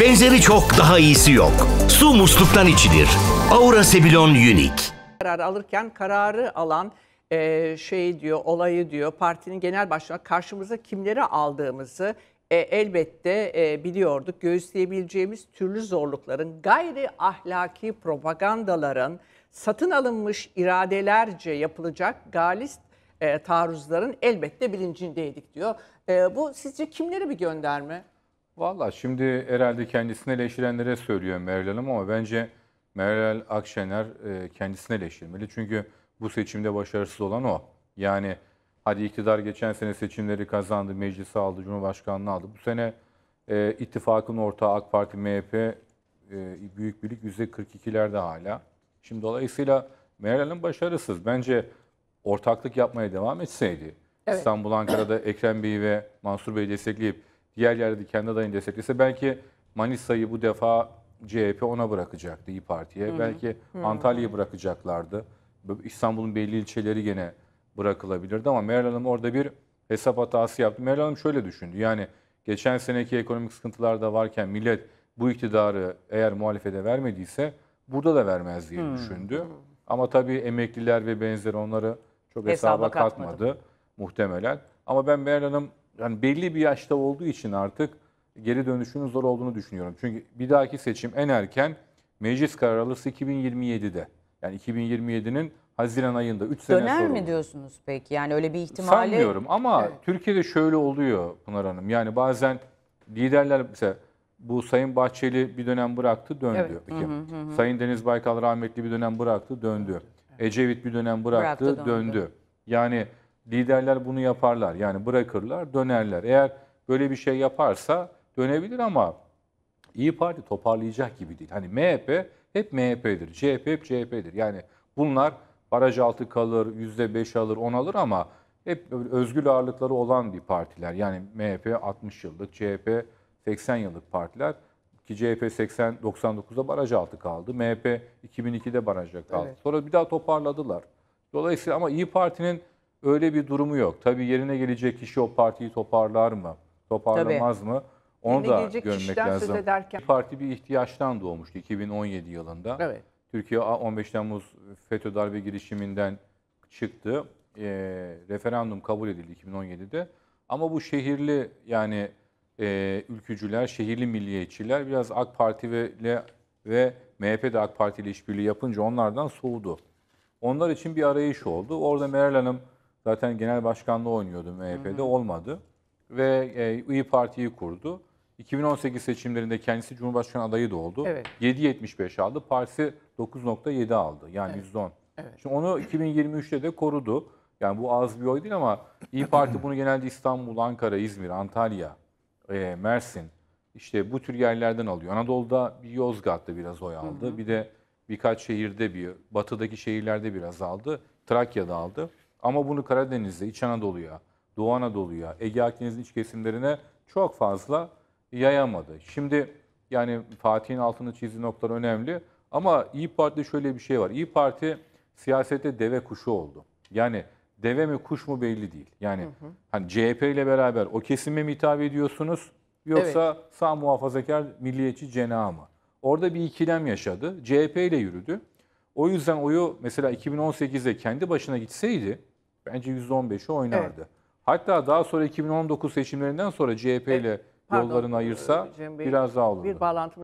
Benzeri çok daha iyisi yok. Su musluktan içilir. Aura Sebilon Unique. Karar alırken kararı alan e, şey diyor, olayı diyor, partinin genel başkanı karşımıza kimleri aldığımızı e, elbette e, biliyorduk. Göğüsleyebileceğimiz türlü zorlukların, gayri ahlaki propagandaların, satın alınmış iradelerce yapılacak galist e, taarruzların elbette bilincindeydik diyor. E, bu sizce kimlere bir gönderme? Valla şimdi herhalde kendisine eleştirenlere söylüyor Meral Hanım ama bence Meral Akşener e, kendisine eleştirmeli. Çünkü bu seçimde başarısız olan o. Yani hadi iktidar geçen sene seçimleri kazandı, meclisi aldı, cumhurbaşkanlığı aldı. Bu sene e, ittifakın ortağı AK Parti, MHP e, büyük birlik %42'lerde hala. Şimdi dolayısıyla Meral Hanım başarısız. Bence ortaklık yapmaya devam etseydi, evet. İstanbul, Ankara'da Ekrem Bey ve Mansur Bey destekleyip diğer yerde kendi adayını desteklese belki Manisa'yı bu defa CHP ona bırakacaktı İyi Parti'ye. Hı -hı. Belki Antalya'yı bırakacaklardı. İstanbul'un belli ilçeleri gene bırakılabilirdi ama Meral Hanım orada bir hesap hatası yaptı. Meral Hanım şöyle düşündü. Yani geçen seneki ekonomik sıkıntılar da varken millet bu iktidarı eğer muhalefete vermediyse burada da vermez diye hmm. düşündü. Ama tabii emekliler ve benzeri onları çok hesaba, hesaba katmadı muhtemelen. Ama ben Meral Hanım yani belli bir yaşta olduğu için artık geri dönüşünün zor olduğunu düşünüyorum. Çünkü bir dahaki seçim en erken meclis kararı 2027'de. Yani 2027'nin Haziran ayında 3 sene Döner mi diyorsunuz peki? Yani öyle bir ihtimali... Sanmıyorum ama evet. Türkiye'de şöyle oluyor Pınar Hanım. Yani bazen liderler mesela bu Sayın Bahçeli bir dönem bıraktı döndü. Evet. Hı hı hı. Sayın Deniz Baykal rahmetli bir dönem bıraktı döndü. Evet. Ecevit bir dönem bıraktı, bıraktı döndü. döndü. Yani liderler bunu yaparlar. Yani bırakırlar, dönerler. Eğer böyle bir şey yaparsa dönebilir ama İyi Parti toparlayacak gibi değil. Hani MHP hep MHP'dir, CHP hep CHP'dir. Yani bunlar baraj altı kalır, yüzde beş alır, on alır ama hep özgür ağırlıkları olan bir partiler. Yani MHP 60 yıllık, CHP 80 yıllık partiler. Ki CHP 80 99'da baraj altı kaldı. MHP 2002'de barajda kaldı. Evet. Sonra bir daha toparladılar. Dolayısıyla ama İyi Parti'nin Öyle bir durumu yok. Tabii yerine gelecek kişi o partiyi toparlar mı? Toparlamaz Tabii. mı? Onu yerine da görmek lazım. Söz ederken. Bir parti bir ihtiyaçtan doğmuştu 2017 yılında. Evet. Türkiye 15 Temmuz FETÖ darbe girişiminden çıktı. E, referandum kabul edildi 2017'de. Ama bu şehirli yani e, ülkücüler, şehirli milliyetçiler biraz AK Parti ve, ile, ve MHP de AK Parti ile işbirliği yapınca onlardan soğudu. Onlar için bir arayış oldu. Orada Meral Hanım Zaten genel başkanlığı oynuyordu MHP'de e hı hı. olmadı. Ve e, İyi Parti'yi kurdu. 2018 seçimlerinde kendisi Cumhurbaşkanı adayı da oldu. Evet. 7.75 aldı. Partisi 9.7 aldı. Yani evet. %10. Evet. Şimdi onu 2023'te de korudu. Yani bu az bir oy değil ama İyi Parti bunu genelde İstanbul, Ankara, İzmir, Antalya, e, Mersin işte bu tür yerlerden alıyor. Anadolu'da bir Yozgat'ta biraz oy aldı. Hı hı. Bir de birkaç şehirde bir, batıdaki şehirlerde biraz aldı. Trakya'da aldı. Ama bunu Karadeniz'de, İç Anadolu'ya, Doğu Anadolu'ya, Ege Akdeniz'in iç kesimlerine çok fazla yayamadı. Şimdi yani Fatih'in altını çizdiği noktalar önemli. Ama İyi Parti'de şöyle bir şey var. İyi Parti siyasette deve kuşu oldu. Yani deve mi kuş mu belli değil. Yani hı hı. hani CHP ile beraber o kesime mi hitap ediyorsunuz yoksa evet. sağ muhafazakar milliyetçi cenaha mı? Orada bir ikilem yaşadı. CHP ile yürüdü. O yüzden oyu mesela 2018'de kendi başına gitseydi bence %15'i oynardı. Evet. Hatta daha sonra 2019 seçimlerinden sonra CHP ile evet. yollarını e, ayırsa Bey, biraz daha olurdu. Bir bağlantı